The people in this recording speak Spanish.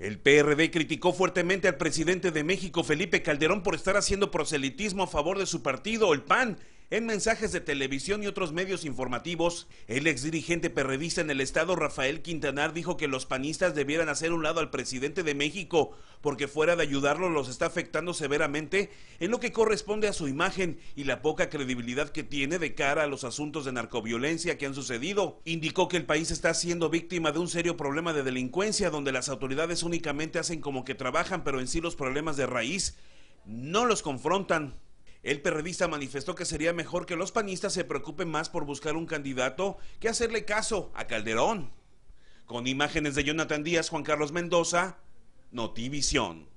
El PRD criticó fuertemente al presidente de México, Felipe Calderón, por estar haciendo proselitismo a favor de su partido, el PAN, en mensajes de televisión y otros medios informativos, el ex dirigente perredista en el estado Rafael Quintanar dijo que los panistas debieran hacer un lado al presidente de México, porque fuera de ayudarlo los está afectando severamente en lo que corresponde a su imagen y la poca credibilidad que tiene de cara a los asuntos de narcoviolencia que han sucedido. Indicó que el país está siendo víctima de un serio problema de delincuencia donde las autoridades únicamente hacen como que trabajan, pero en sí los problemas de raíz no los confrontan. El periodista manifestó que sería mejor que los panistas se preocupen más por buscar un candidato que hacerle caso a Calderón. Con imágenes de Jonathan Díaz, Juan Carlos Mendoza, Notivisión.